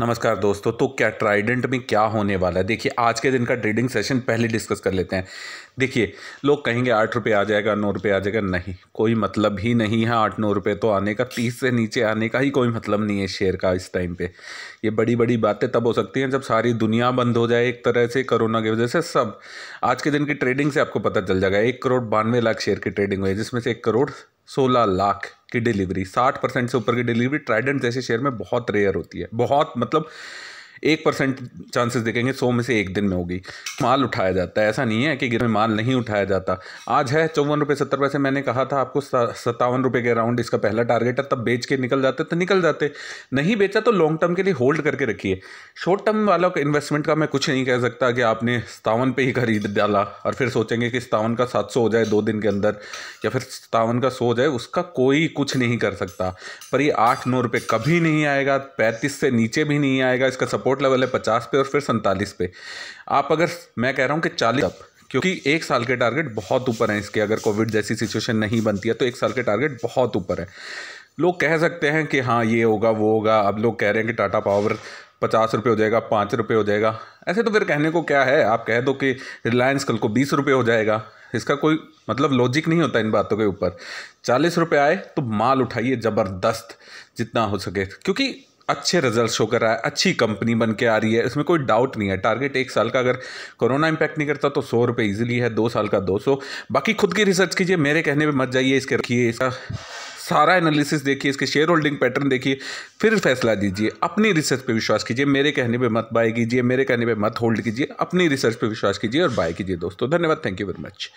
नमस्कार दोस्तों तो क्या ट्राइडेंट में क्या होने वाला है देखिए आज के दिन का ट्रेडिंग सेशन पहले डिस्कस कर लेते हैं देखिए लोग कहेंगे आठ रुपये आ जाएगा नौ रुपये आ जाएगा नहीं कोई मतलब ही नहीं है आठ नौ रुपये तो आने का तीस से नीचे आने का ही कोई मतलब नहीं है शेयर का इस टाइम पे ये बड़ी बड़ी बातें तब हो सकती हैं जब सारी दुनिया बंद हो जाए एक तरह से कोरोना की वजह से सब आज के दिन की ट्रेडिंग से आपको पता चल जाएगा एक करोड़ बानवे लाख शेयर की ट्रेडिंग हुई जिसमें से एक करोड़ सोलह लाख की डिलीवरी साठ परसेंट से ऊपर की डिलीवरी ट्राइडेंट जैसे शेयर में बहुत रेयर होती है बहुत मतलब एक परसेंट चांसेस देखेंगे सौ में से एक दिन में होगी माल उठाया जाता है ऐसा नहीं है कि गिर में माल नहीं उठाया जाता आज है चौवन रुपये सत्तर पैसे मैंने कहा था आपको सत्तावन रुपये के अराउंड इसका पहला टारगेट है तब बेच के निकल जाते तो निकल जाते नहीं बेचा तो लॉन्ग टर्म के लिए होल्ड करके रखिए शॉर्ट टर्म वाला इन्वेस्टमेंट का मैं कुछ नहीं कह सकता कि आपने सतावन पे ही खरीद डाला और फिर सोचेंगे कि सतावन का सात सौ हो जाए दो दिन के अंदर या फिर सतावन का सौ हो जाए उसका कोई कुछ नहीं कर सकता पर ये आठ नौ रुपये कभी नहीं आएगा पैंतीस से नीचे भी नहीं आएगा इसका सपोर्ट सपोर्ट लेवल है पचास पे और फिर सैंतालीस पे आप अगर मैं कह रहा हूँ कि चालीस क्योंकि एक साल के टारगेट बहुत ऊपर हैं इसके अगर कोविड जैसी सिचुएशन नहीं बनती है तो एक साल के टारगेट बहुत ऊपर है लोग कह सकते हैं कि हाँ ये होगा वो होगा अब लोग कह रहे हैं कि टाटा पावर पचास रुपये हो जाएगा पाँच रुपये हो जाएगा ऐसे तो फिर कहने को क्या है आप कह दो कि रिलायंस कल को बीस रुपये हो जाएगा इसका कोई मतलब लॉजिक नहीं होता इन बातों के ऊपर चालीस रुपये आए तो माल उठाइए ज़बरदस्त जितना हो सके क्योंकि अच्छे रिजल्ट शो कर रहा है अच्छी कंपनी बन के आ रही है इसमें कोई डाउट नहीं है टारगेट एक साल का अगर कोरोना इम्पैक्ट नहीं करता तो सौ रुपये ईजिली है दो साल का दो सौ बाकी खुद की रिसर्च कीजिए मेरे कहने पर मत जाइए इसके रखिए इसका सारा एनालिसिस देखिए इसके शेयर होल्डिंग पैटर्न देखिए फिर फैसला दीजिए अपनी रिसर्च पे विश्वास कीजिए मेरे कहने पे मत बाय कीजिए मेरे कहने पे मत होल्ड कीजिए अपनी रिसर्च पे विश्वास कीजिए और बाय कीजिए दोस्तों धन्यवाद थैंक यू वेरी मच